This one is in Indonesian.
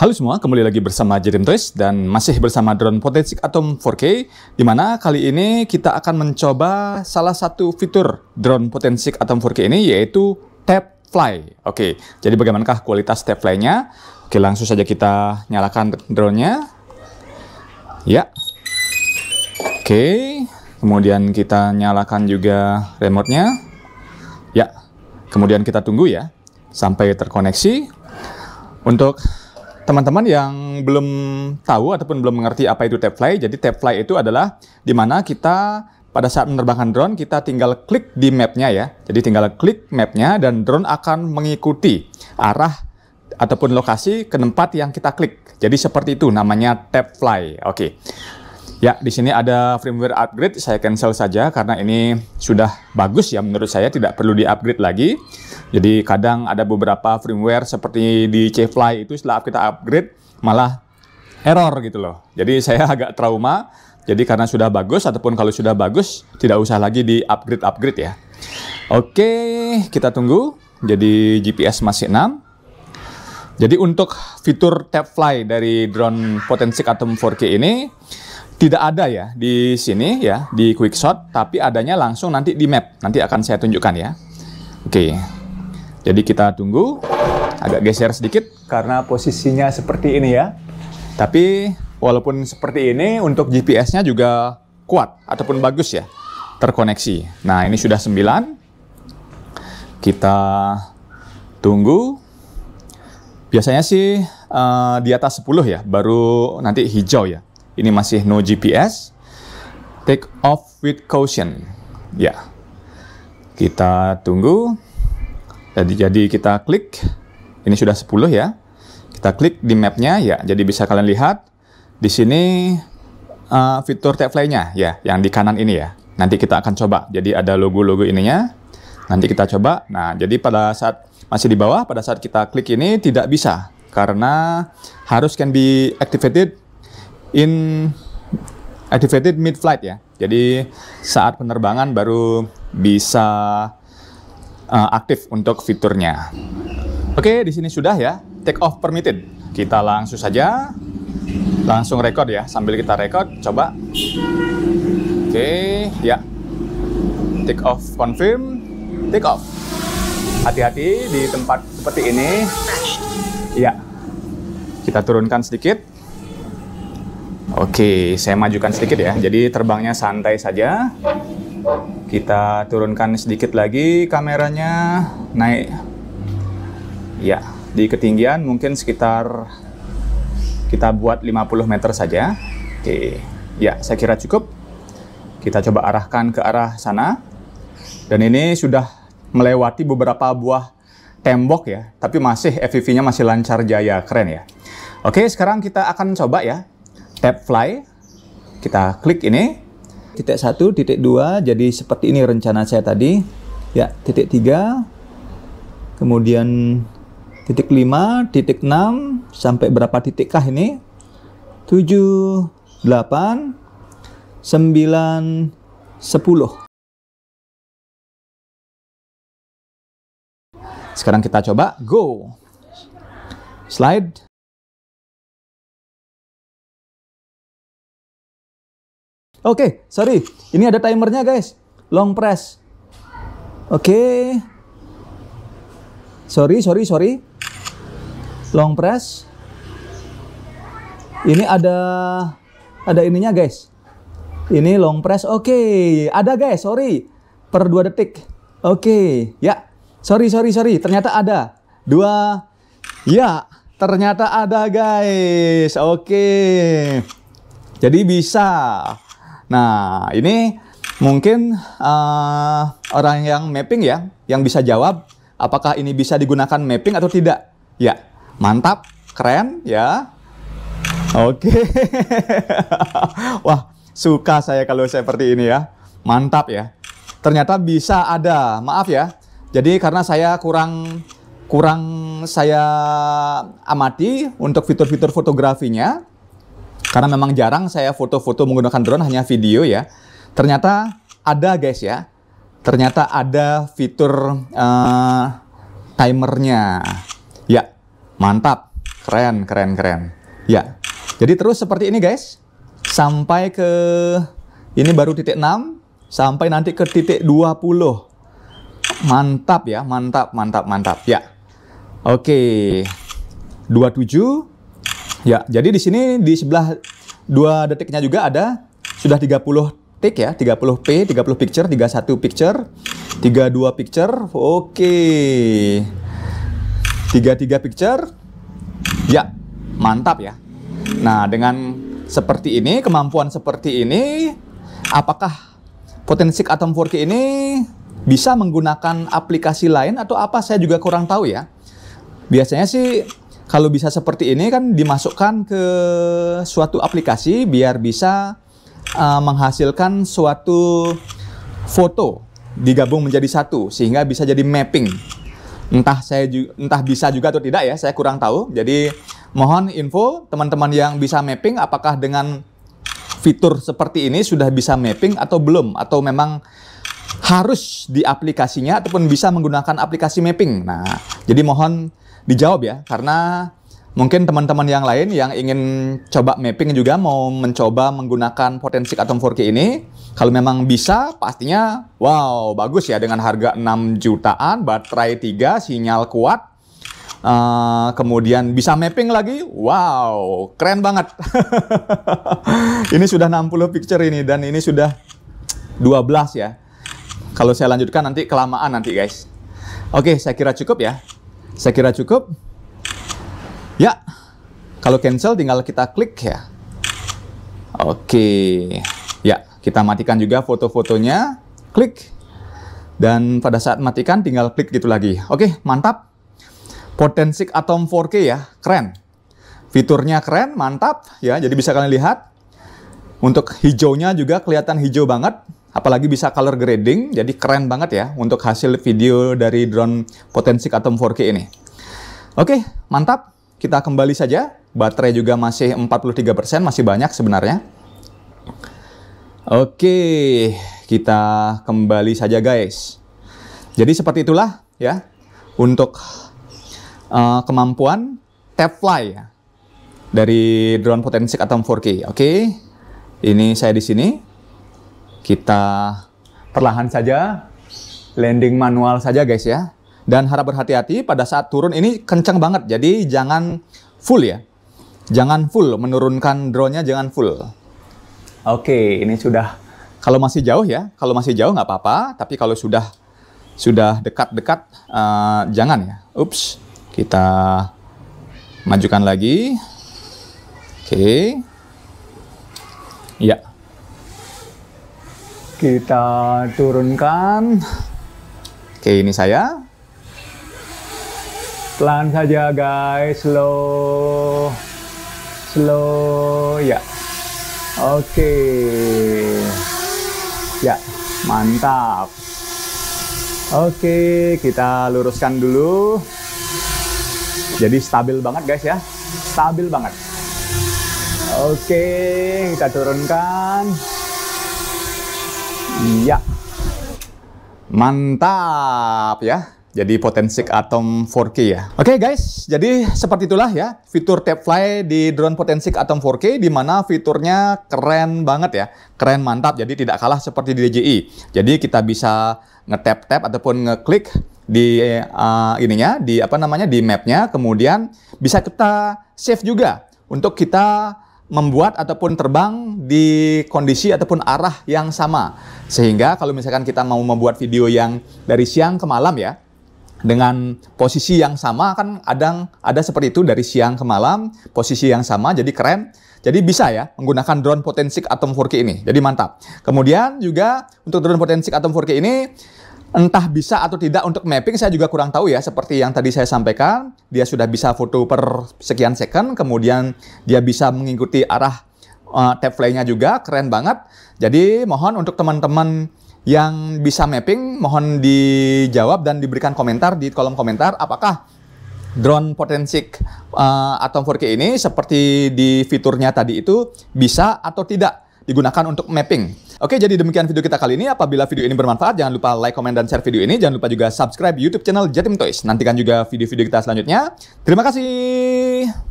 Halo semua, kembali lagi bersama Jerem Toys dan masih bersama drone Potensik Atom 4K di mana kali ini kita akan mencoba salah satu fitur drone Potensik Atom 4K ini yaitu tap fly. Oke, jadi bagaimanakah kualitas tap fly-nya? Oke, langsung saja kita nyalakan drone-nya. Ya. Oke, kemudian kita nyalakan juga remote-nya. Ya. Kemudian kita tunggu ya sampai terkoneksi. Untuk teman-teman yang belum tahu ataupun belum mengerti apa itu tap fly, jadi tap fly itu adalah di mana kita pada saat menerbangkan drone kita tinggal klik di mapnya ya. Jadi tinggal klik mapnya dan drone akan mengikuti arah ataupun lokasi ke tempat yang kita klik. Jadi seperti itu namanya tap fly. Oke. Okay. Ya, di sini ada firmware upgrade, saya cancel saja karena ini sudah bagus ya menurut saya, tidak perlu di-upgrade lagi. Jadi kadang ada beberapa firmware seperti di Cfly itu setelah kita upgrade malah error gitu loh. Jadi saya agak trauma, jadi karena sudah bagus ataupun kalau sudah bagus tidak usah lagi di-upgrade-upgrade ya. Oke, kita tunggu. Jadi GPS masih 6. Jadi untuk fitur tap fly dari drone Potensic Atom 4K ini, tidak ada ya di sini ya di quick shot tapi adanya langsung nanti di map nanti akan saya tunjukkan ya oke jadi kita tunggu agak geser sedikit karena posisinya seperti ini ya tapi walaupun seperti ini untuk GPS-nya juga kuat ataupun bagus ya terkoneksi nah ini sudah 9 kita tunggu biasanya sih uh, di atas 10 ya baru nanti hijau ya ini masih no GPS. Take off with caution. Ya. Kita tunggu. Jadi, jadi kita klik. Ini sudah 10 ya. Kita klik di mapnya ya. Jadi bisa kalian lihat di sini uh, fitur tap fly-nya ya, yang di kanan ini ya. Nanti kita akan coba. Jadi ada logo-logo ininya. Nanti kita coba. Nah, jadi pada saat masih di bawah, pada saat kita klik ini tidak bisa karena harus can be activated in activated mid flight ya. Jadi saat penerbangan baru bisa uh, aktif untuk fiturnya. Oke, di sini sudah ya. Take off permitted. Kita langsung saja langsung record ya. Sambil kita record, coba. Oke, ya. Take off confirm. Take off. Hati-hati di tempat seperti ini. Ya. Kita turunkan sedikit. Oke, saya majukan sedikit ya. Jadi terbangnya santai saja. Kita turunkan sedikit lagi kameranya, naik. Ya, di ketinggian mungkin sekitar kita buat 50 meter saja. Oke. Ya, saya kira cukup. Kita coba arahkan ke arah sana. Dan ini sudah melewati beberapa buah tembok ya, tapi masih FPV-nya masih lancar jaya. Keren ya. Oke, sekarang kita akan coba ya tab fly. Kita klik ini. Titik satu, titik dua, Jadi seperti ini rencana saya tadi. Ya, titik tiga, Kemudian titik lima, titik enam Sampai berapa titikkah ini? tujuh, delapan, sembilan, sepuluh. Sekarang kita coba go. Slide. Oke, okay, sorry. Ini ada timernya guys. Long press. Oke. Okay. Sorry, sorry, sorry. Long press. Ini ada ada ininya guys. Ini long press. Oke, okay. ada guys. Sorry. Per 2 detik. Oke, okay. ya. Sorry, sorry, sorry. Ternyata ada. Dua. Ya, ternyata ada guys. Oke. Okay. Jadi bisa. Nah, ini mungkin uh, orang yang mapping ya, yang bisa jawab apakah ini bisa digunakan mapping atau tidak. Ya, mantap, keren ya. Oke. Okay. Wah, suka saya kalau seperti ini ya. Mantap ya. Ternyata bisa ada. Maaf ya. Jadi karena saya kurang kurang saya amati untuk fitur-fitur fotografinya. Karena memang jarang saya foto-foto menggunakan drone, hanya video ya. Ternyata ada guys ya. Ternyata ada fitur uh, timernya. Ya, mantap. Keren, keren, keren. Ya. Jadi terus seperti ini guys. Sampai ke ini baru titik 6 sampai nanti ke titik 20. Mantap ya, mantap, mantap, mantap. Ya. Oke. 27 Ya, jadi di sini di sebelah dua detiknya juga ada sudah 30 tik ya, 30p, 30 picture, 31 picture, 32 picture. Oke. 33 picture. Ya, mantap ya. Nah, dengan seperti ini, kemampuan seperti ini apakah potensi Atom 4K ini bisa menggunakan aplikasi lain atau apa saya juga kurang tahu ya. Biasanya sih kalau bisa seperti ini kan dimasukkan ke suatu aplikasi biar bisa uh, menghasilkan suatu foto digabung menjadi satu sehingga bisa jadi mapping. Entah saya entah bisa juga atau tidak ya, saya kurang tahu. Jadi mohon info teman-teman yang bisa mapping apakah dengan fitur seperti ini sudah bisa mapping atau belum atau memang harus di aplikasinya ataupun bisa menggunakan aplikasi mapping. Nah, jadi mohon dijawab ya karena mungkin teman-teman yang lain yang ingin coba mapping juga mau mencoba menggunakan potensi Atom 4K ini kalau memang bisa pastinya wow bagus ya dengan harga 6 jutaan baterai 3 sinyal kuat Uh, kemudian bisa mapping lagi, wow, keren banget. ini sudah 60 picture ini dan ini sudah 12 ya. Kalau saya lanjutkan nanti kelamaan nanti guys. Oke, saya kira cukup ya. Saya kira cukup. Ya, kalau cancel tinggal kita klik ya. Oke, ya kita matikan juga foto-fotonya. Klik. Dan pada saat matikan tinggal klik gitu lagi. Oke, mantap. Potensik Atom 4K ya, keren. Fiturnya keren, mantap ya. Jadi bisa kalian lihat. Untuk hijaunya juga kelihatan hijau banget. Apalagi bisa color grading, jadi keren banget ya untuk hasil video dari drone Potensic Atom 4K ini. Oke, mantap. Kita kembali saja. Baterai juga masih 43%, masih banyak sebenarnya. Oke, kita kembali saja guys. Jadi seperti itulah ya untuk uh, kemampuan tap fly ya dari drone Potensic Atom 4K. Oke. Ini saya di sini. Kita perlahan saja, landing manual saja guys ya. Dan harap berhati-hati pada saat turun ini kencang banget, jadi jangan full ya. Jangan full, menurunkan drone-nya jangan full. Oke, ini sudah, kalau masih jauh ya, kalau masih jauh nggak apa-apa, tapi kalau sudah sudah dekat-dekat, uh, jangan ya. Ups, kita majukan lagi. Oke. Ya, kita turunkan. Oke, ini saya. Pelan saja guys, slow. Slow, ya. Oke. Ya, mantap. Oke, kita luruskan dulu. Jadi stabil banget guys ya. Stabil banget. Oke, kita turunkan. Iya. Mantap ya. Jadi potensi Atom 4K ya. Oke okay guys, jadi seperti itulah ya fitur tap fly di drone potensi Atom 4K di mana fiturnya keren banget ya. Keren mantap jadi tidak kalah seperti di DJI. Jadi kita bisa ngetap-tap ataupun ngeklik di uh, ininya di apa namanya di mapnya kemudian bisa kita save juga untuk kita membuat ataupun terbang di kondisi ataupun arah yang sama. Sehingga kalau misalkan kita mau membuat video yang dari siang ke malam ya, dengan posisi yang sama kan ada ada seperti itu dari siang ke malam, posisi yang sama jadi keren. Jadi bisa ya menggunakan drone Potensik Atom 4K ini. Jadi mantap. Kemudian juga untuk drone Potensik Atom 4K ini entah bisa atau tidak untuk mapping saya juga kurang tahu ya seperti yang tadi saya sampaikan dia sudah bisa foto per sekian second kemudian dia bisa mengikuti arah uh, tap play-nya juga keren banget jadi mohon untuk teman-teman yang bisa mapping mohon dijawab dan diberikan komentar di kolom komentar apakah drone potensik uh, eh, Atom 4K ini seperti di fiturnya tadi itu bisa atau tidak digunakan untuk mapping Oke, jadi demikian video kita kali ini. Apabila video ini bermanfaat, jangan lupa like, comment, dan share video ini. Jangan lupa juga subscribe YouTube channel Jatim Toys. Nantikan juga video-video kita selanjutnya. Terima kasih.